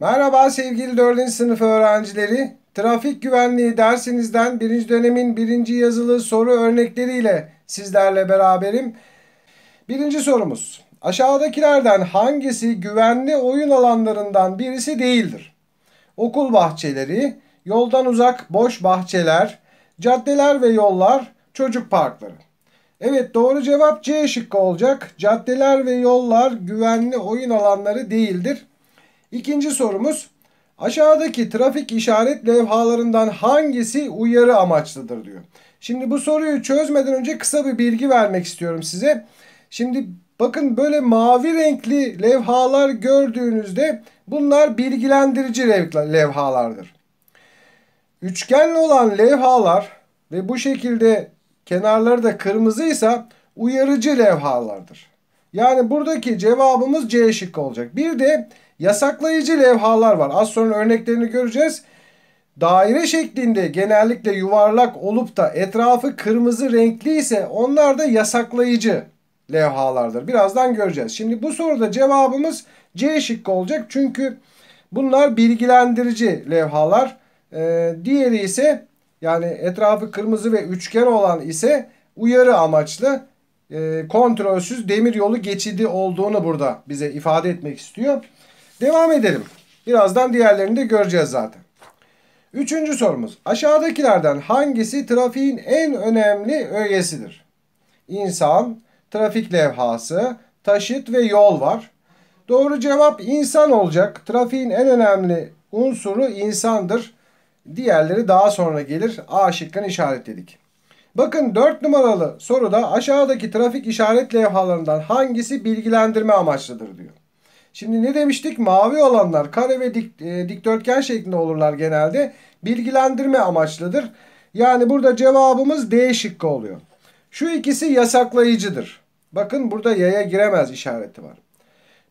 Merhaba sevgili 4. sınıf öğrencileri. Trafik güvenliği dersinizden 1. dönemin 1. yazılı soru örnekleriyle sizlerle beraberim. Birinci sorumuz. Aşağıdakilerden hangisi güvenli oyun alanlarından birisi değildir? Okul bahçeleri, yoldan uzak boş bahçeler, caddeler ve yollar, çocuk parkları. Evet doğru cevap C şıkkı olacak. Caddeler ve yollar güvenli oyun alanları değildir. İkinci sorumuz aşağıdaki trafik işaret levhalarından hangisi uyarı amaçlıdır diyor. Şimdi bu soruyu çözmeden önce kısa bir bilgi vermek istiyorum size. Şimdi bakın böyle mavi renkli levhalar gördüğünüzde bunlar bilgilendirici levhalardır. Üçgenli olan levhalar ve bu şekilde kenarları da kırmızıysa uyarıcı levhalardır. Yani buradaki cevabımız C şıkkı olacak. Bir de Yasaklayıcı levhalar var. Az sonra örneklerini göreceğiz. Daire şeklinde genellikle yuvarlak olup da etrafı kırmızı renkli ise onlar da yasaklayıcı levhalardır. Birazdan göreceğiz. Şimdi bu soruda cevabımız C şıkkı olacak. Çünkü bunlar bilgilendirici levhalar. Ee, diğeri ise yani etrafı kırmızı ve üçgen olan ise uyarı amaçlı e, kontrolsüz demir yolu geçidi olduğunu burada bize ifade etmek istiyor. Devam edelim. Birazdan diğerlerini de göreceğiz zaten. Üçüncü sorumuz. Aşağıdakilerden hangisi trafiğin en önemli öğesidir? İnsan, trafik levhası, taşıt ve yol var. Doğru cevap insan olacak. Trafiğin en önemli unsuru insandır. Diğerleri daha sonra gelir. A şıkkını işaretledik. Bakın 4 numaralı soruda aşağıdaki trafik işaret levhalarından hangisi bilgilendirme amaçlıdır Şimdi ne demiştik? Mavi olanlar kare ve dik, e, dikdörtgen şeklinde olurlar genelde. Bilgilendirme amaçlıdır. Yani burada cevabımız D şıkkı oluyor. Şu ikisi yasaklayıcıdır. Bakın burada yaya giremez işareti var.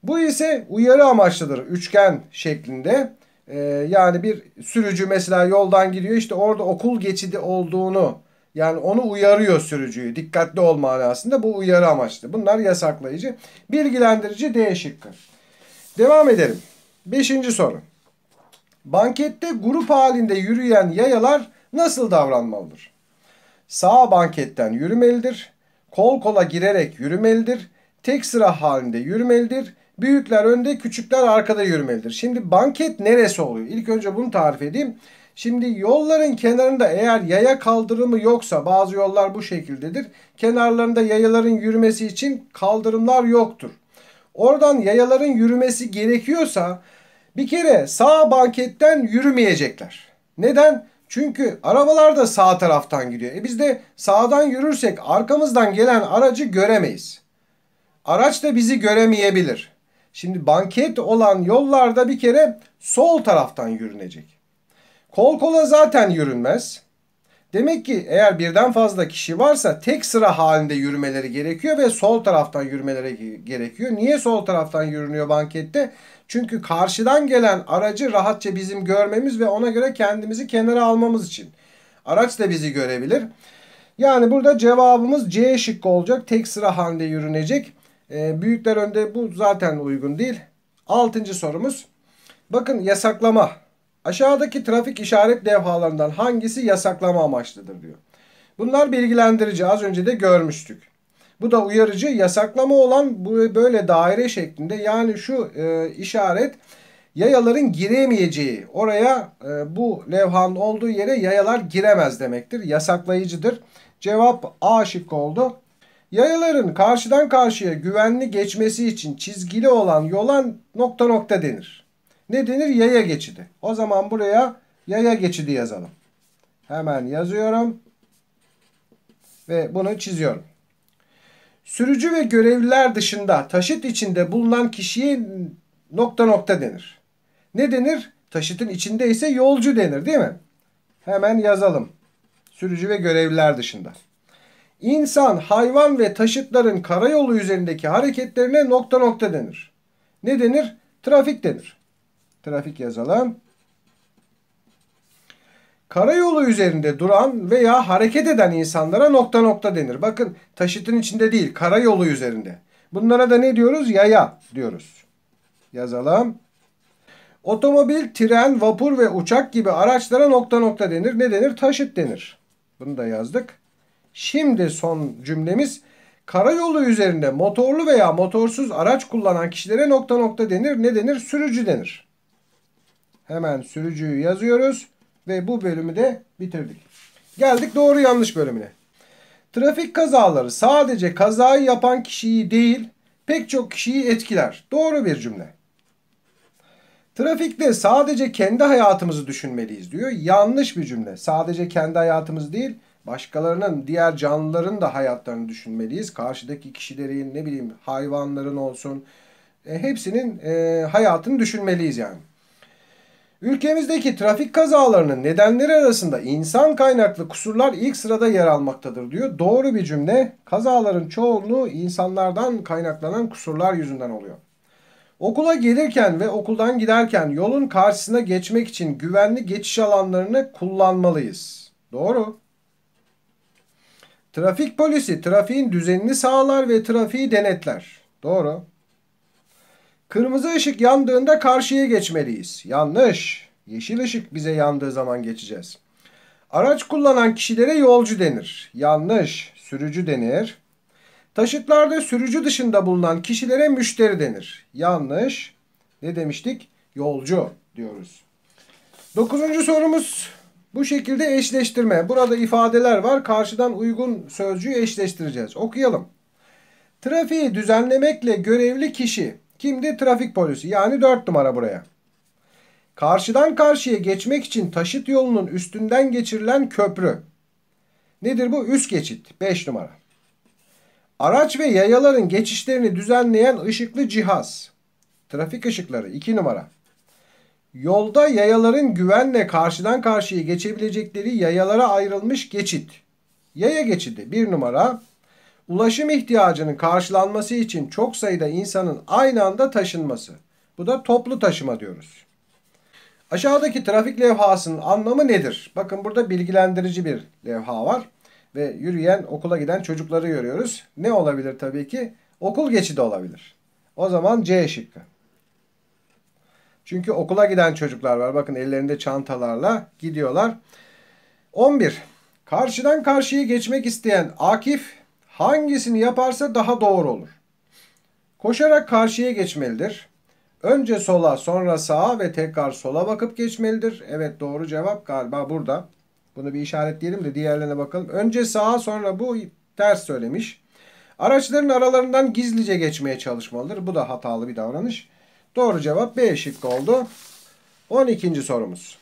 Bu ise uyarı amaçlıdır. Üçgen şeklinde. Ee, yani bir sürücü mesela yoldan gidiyor. işte orada okul geçidi olduğunu yani onu uyarıyor sürücüyü. Dikkatli ol manasında bu uyarı amaçlı. Bunlar yasaklayıcı. Bilgilendirici D şıkkı. Devam edelim. Beşinci soru. Bankette grup halinde yürüyen yayalar nasıl davranmalıdır? Sağ banketten yürümelidir. Kol kola girerek yürümelidir. Tek sıra halinde yürümelidir. Büyükler önde, küçükler arkada yürümelidir. Şimdi banket neresi oluyor? İlk önce bunu tarif edeyim. Şimdi yolların kenarında eğer yaya kaldırımı yoksa bazı yollar bu şekildedir. Kenarlarında yayaların yürümesi için kaldırımlar yoktur. Oradan yayaların yürümesi gerekiyorsa bir kere sağ banketten yürümeyecekler. Neden? Çünkü arabalar da sağ taraftan gidiyor. E biz de sağdan yürürsek arkamızdan gelen aracı göremeyiz. Araç da bizi göremeyebilir. Şimdi banket olan yollarda bir kere sol taraftan yürünecek. Kol kola zaten yürünmez. Demek ki eğer birden fazla kişi varsa tek sıra halinde yürümeleri gerekiyor ve sol taraftan yürümeleri gerekiyor. Niye sol taraftan yürünüyor bankette? Çünkü karşıdan gelen aracı rahatça bizim görmemiz ve ona göre kendimizi kenara almamız için. Araç da bizi görebilir. Yani burada cevabımız C şıkkı olacak. Tek sıra halinde yürünecek. E, büyükler önde bu zaten uygun değil. Altıncı sorumuz. Bakın yasaklama. Aşağıdaki trafik işaret levhalarından hangisi yasaklama amaçlıdır diyor. Bunlar bilgilendirici az önce de görmüştük. Bu da uyarıcı yasaklama olan bu böyle daire şeklinde yani şu e, işaret yayaların giremeyeceği oraya e, bu levhanın olduğu yere yayalar giremez demektir. Yasaklayıcıdır. Cevap A şıkkı oldu. Yayaların karşıdan karşıya güvenli geçmesi için çizgili olan yolan nokta nokta denir ne denir? Yaya geçidi. O zaman buraya yaya geçidi yazalım. Hemen yazıyorum. Ve bunu çiziyorum. Sürücü ve görevliler dışında taşıt içinde bulunan kişiye nokta nokta denir. Ne denir? Taşıtın içinde ise yolcu denir değil mi? Hemen yazalım. Sürücü ve görevliler dışında. İnsan, hayvan ve taşıtların karayolu üzerindeki hareketlerine nokta nokta denir. Ne denir? Trafik denir. Trafik yazalım. Karayolu üzerinde duran veya hareket eden insanlara nokta nokta denir. Bakın taşıtın içinde değil karayolu üzerinde. Bunlara da ne diyoruz? Yaya diyoruz. Yazalım. Otomobil, tren, vapur ve uçak gibi araçlara nokta nokta denir. Ne denir? Taşıt denir. Bunu da yazdık. Şimdi son cümlemiz karayolu üzerinde motorlu veya motorsuz araç kullanan kişilere nokta nokta denir. Ne denir? Sürücü denir. Hemen sürücüyü yazıyoruz ve bu bölümü de bitirdik. Geldik doğru yanlış bölümüne. Trafik kazaları sadece kazayı yapan kişiyi değil pek çok kişiyi etkiler. Doğru bir cümle. Trafikte sadece kendi hayatımızı düşünmeliyiz diyor. Yanlış bir cümle. Sadece kendi hayatımız değil, başkalarının, diğer canlıların da hayatlarını düşünmeliyiz. Karşıdaki kişilerin, ne bileyim hayvanların olsun, e, hepsinin e, hayatını düşünmeliyiz yani. Ülkemizdeki trafik kazalarının nedenleri arasında insan kaynaklı kusurlar ilk sırada yer almaktadır diyor. Doğru bir cümle. Kazaların çoğunluğu insanlardan kaynaklanan kusurlar yüzünden oluyor. Okula gelirken ve okuldan giderken yolun karşısına geçmek için güvenli geçiş alanlarını kullanmalıyız. Doğru. Trafik polisi trafiğin düzenini sağlar ve trafiği denetler. Doğru. Kırmızı ışık yandığında karşıya geçmeliyiz. Yanlış. Yeşil ışık bize yandığı zaman geçeceğiz. Araç kullanan kişilere yolcu denir. Yanlış. Sürücü denir. Taşıtlarda sürücü dışında bulunan kişilere müşteri denir. Yanlış. Ne demiştik? Yolcu diyoruz. Dokuzuncu sorumuz bu şekilde eşleştirme. Burada ifadeler var. Karşıdan uygun sözcüğü eşleştireceğiz. Okuyalım. Trafiği düzenlemekle görevli kişi Kimdi? Trafik polisi. Yani 4 numara buraya. Karşıdan karşıya geçmek için taşıt yolunun üstünden geçirilen köprü. Nedir bu? Üst geçit. 5 numara. Araç ve yayaların geçişlerini düzenleyen ışıklı cihaz. Trafik ışıkları 2 numara. Yolda yayaların güvenle karşıdan karşıya geçebilecekleri yayalara ayrılmış geçit. Yaya geçidi 1 numara ulaşım ihtiyacının karşılanması için çok sayıda insanın aynı anda taşınması. Bu da toplu taşıma diyoruz. Aşağıdaki trafik levhasının anlamı nedir? Bakın burada bilgilendirici bir levha var ve yürüyen okula giden çocukları görüyoruz. Ne olabilir tabii ki? Okul geçidi olabilir. O zaman C şıkkı. Çünkü okula giden çocuklar var. Bakın ellerinde çantalarla gidiyorlar. 11. Karşıdan karşıya geçmek isteyen Akif hangisini yaparsa daha doğru olur. Koşarak karşıya geçmelidir. Önce sola, sonra sağa ve tekrar sola bakıp geçmelidir. Evet doğru cevap galiba burada. Bunu bir işaretleyelim de diğerlerine bakalım. Önce sağa sonra bu ters söylemiş. Araçların aralarından gizlice geçmeye çalışmalıdır. Bu da hatalı bir davranış. Doğru cevap B şıkkı oldu. 12. sorumuz.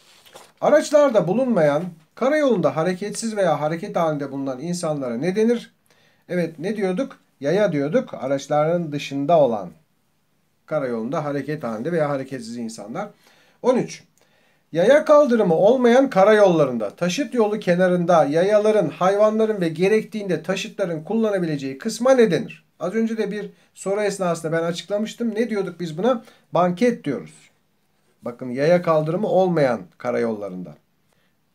Araçlarda bulunmayan, karayolunda hareketsiz veya hareket halinde bulunan insanlara ne denir? Evet ne diyorduk? Yaya diyorduk. Araçların dışında olan karayolunda hareket halinde veya hareketsiz insanlar. 13. Yaya kaldırımı olmayan karayollarında, taşıt yolu kenarında yayaların, hayvanların ve gerektiğinde taşıtların kullanabileceği kısma ne denir? Az önce de bir soru esnasında ben açıklamıştım. Ne diyorduk biz buna? Banket diyoruz. Bakın yaya kaldırımı olmayan karayollarında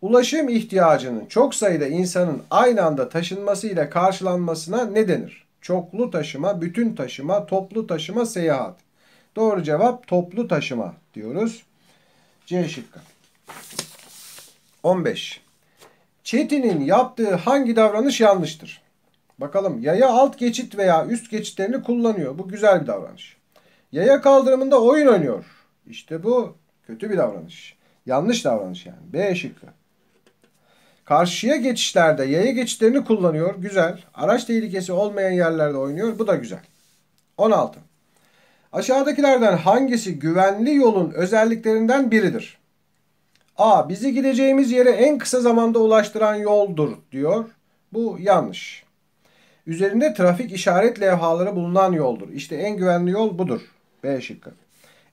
ulaşım ihtiyacının çok sayıda insanın aynı anda taşınmasıyla karşılanmasına ne denir? Çoklu taşıma, bütün taşıma, toplu taşıma, seyahat. Doğru cevap toplu taşıma diyoruz. C şıkkı. 15. Çetin'in yaptığı hangi davranış yanlıştır? Bakalım yaya alt geçit veya üst geçitlerini kullanıyor. Bu güzel bir davranış. Yaya kaldırımında oyun oynuyor. İşte bu kötü bir davranış. Yanlış davranış yani. B şıkkı. Karşıya geçişlerde yaya geçişlerini kullanıyor. Güzel. Araç tehlikesi olmayan yerlerde oynuyor. Bu da güzel. 16. Aşağıdakilerden hangisi güvenli yolun özelliklerinden biridir? A. Bizi gideceğimiz yere en kısa zamanda ulaştıran yoldur diyor. Bu yanlış. Üzerinde trafik işaret levhaları bulunan yoldur. İşte en güvenli yol budur. B şıkkı.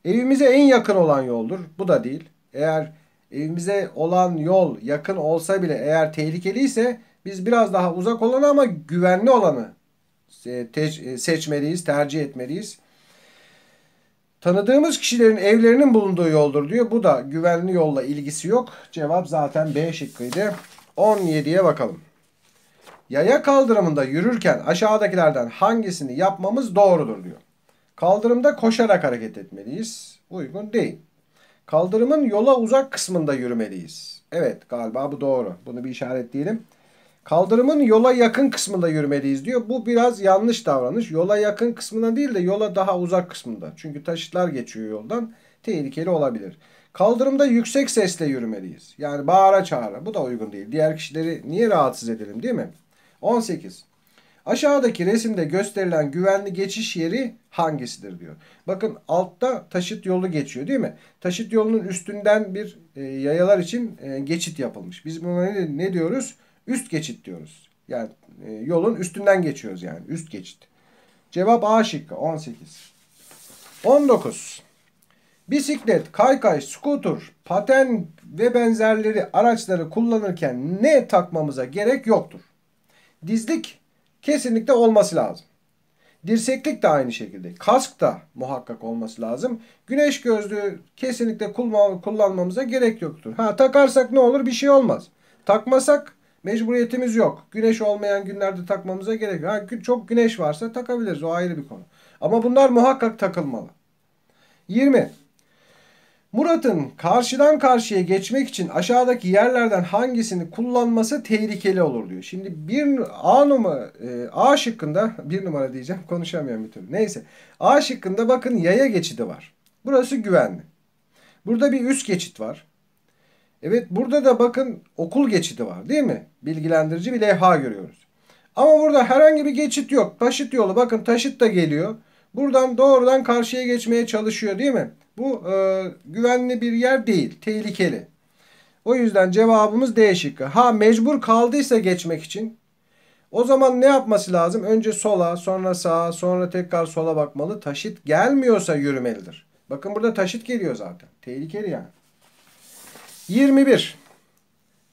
Evimize en yakın olan yoldur. Bu da değil. Eğer evimize olan yol yakın olsa bile eğer tehlikeliyse biz biraz daha uzak olanı ama güvenli olanı e, e, seçmeliyiz, tercih etmeliyiz. Tanıdığımız kişilerin evlerinin bulunduğu yoldur diyor. Bu da güvenli yolla ilgisi yok. Cevap zaten B şıkkıydı. 17'ye bakalım. Yaya kaldırımında yürürken aşağıdakilerden hangisini yapmamız doğrudur diyor. Kaldırımda koşarak hareket etmeliyiz. Uygun değil. Kaldırımın yola uzak kısmında yürümeliyiz. Evet galiba bu doğru. Bunu bir işaretleyelim. Kaldırımın yola yakın kısmında yürümeliyiz diyor. Bu biraz yanlış davranış. Yola yakın kısmına değil de yola daha uzak kısmında. Çünkü taşıtlar geçiyor yoldan. Tehlikeli olabilir. Kaldırımda yüksek sesle yürümeliyiz. Yani bağıra çağıra. Bu da uygun değil. Diğer kişileri niye rahatsız edelim değil mi? 18. Aşağıdaki resimde gösterilen güvenli geçiş yeri hangisidir diyor. Bakın altta taşıt yolu geçiyor değil mi? Taşıt yolunun üstünden bir e, yayalar için e, geçit yapılmış. Biz buna ne, ne diyoruz? Üst geçit diyoruz. Yani e, yolun üstünden geçiyoruz yani üst geçit. Cevap A şıkkı 18. 19. Bisiklet, kaykay, skuter, paten ve benzerleri araçları kullanırken ne takmamıza gerek yoktur? Dizlik, kesinlikle olması lazım. Dirseklik de aynı şekilde. Kask da muhakkak olması lazım. Güneş gözlüğü kesinlikle kullanmamıza gerek yoktur. Ha takarsak ne olur bir şey olmaz. Takmasak mecburiyetimiz yok. Güneş olmayan günlerde takmamıza gerek yok. Ha, çok güneş varsa takabiliriz o ayrı bir konu. Ama bunlar muhakkak takılmalı. 20. Murat'ın karşıdan karşıya geçmek için aşağıdaki yerlerden hangisini kullanması tehlikeli olur diyor. Şimdi bir A numara e, A şıkkında bir numara diyeceğim konuşamıyorum bir türlü. Neyse A şıkkında bakın yaya geçidi var. Burası güvenli. Burada bir üst geçit var. Evet burada da bakın okul geçidi var değil mi? Bilgilendirici bir levha görüyoruz. Ama burada herhangi bir geçit yok. Taşıt yolu bakın taşıt da geliyor. Buradan doğrudan karşıya geçmeye çalışıyor değil mi? Bu e, güvenli bir yer değil. Tehlikeli. O yüzden cevabımız D şıkkı. Ha mecbur kaldıysa geçmek için o zaman ne yapması lazım? Önce sola, sonra sağa, sonra tekrar sola bakmalı. Taşit gelmiyorsa yürümelidir. Bakın burada taşit geliyor zaten. Tehlikeli yani. 21.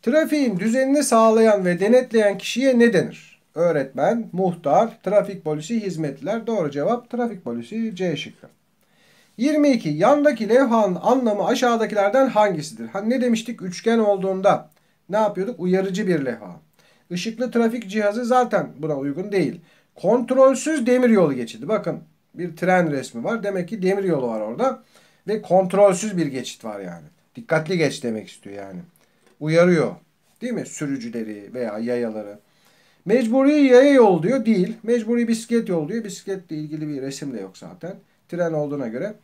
Trafiğin düzenini sağlayan ve denetleyen kişiye ne denir? öğretmen, muhtar, trafik polisi, hizmetliler. Doğru cevap trafik polisi C şıkkı. 22. Yandaki levhanın anlamı aşağıdakilerden hangisidir? Hani ne demiştik? Üçgen olduğunda ne yapıyorduk? Uyarıcı bir levha. Işıklı trafik cihazı zaten buna uygun değil. Kontrolsüz demiryolu geçidi. Bakın bir tren resmi var. Demek ki demiryolu var orada. Ve kontrolsüz bir geçit var yani. Dikkatli geç demek istiyor yani. Uyarıyor. Değil mi? Sürücüleri veya yayaları. Mecburi yaya yol diyor. Değil. Mecburi bisiklet yol diyor. Bisikletle ilgili bir resim de yok zaten. Tren olduğuna göre.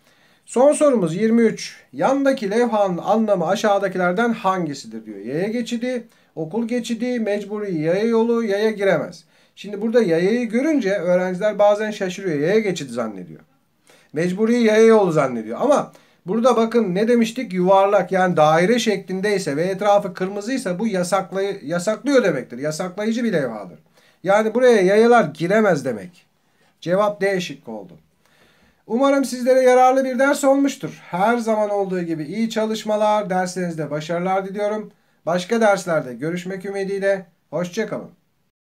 Son sorumuz 23. Yandaki levhanın anlamı aşağıdakilerden hangisidir diyor. Yaya geçidi, okul geçidi, mecburi yaya yolu, yaya giremez. Şimdi burada yayayı görünce öğrenciler bazen şaşırıyor. Yaya geçidi zannediyor. Mecburi yaya yolu zannediyor. Ama Burada bakın ne demiştik? Yuvarlak yani daire şeklindeyse ve etrafı kırmızıysa bu yasaklay yasaklıyor demektir. Yasaklayıcı bir levhadır. Yani buraya yayalar giremez demek. Cevap D şıkkı oldu. Umarım sizlere yararlı bir ders olmuştur. Her zaman olduğu gibi iyi çalışmalar, derslerinizde başarılar diliyorum. Başka derslerde görüşmek ümidiyle. Hoşçakalın.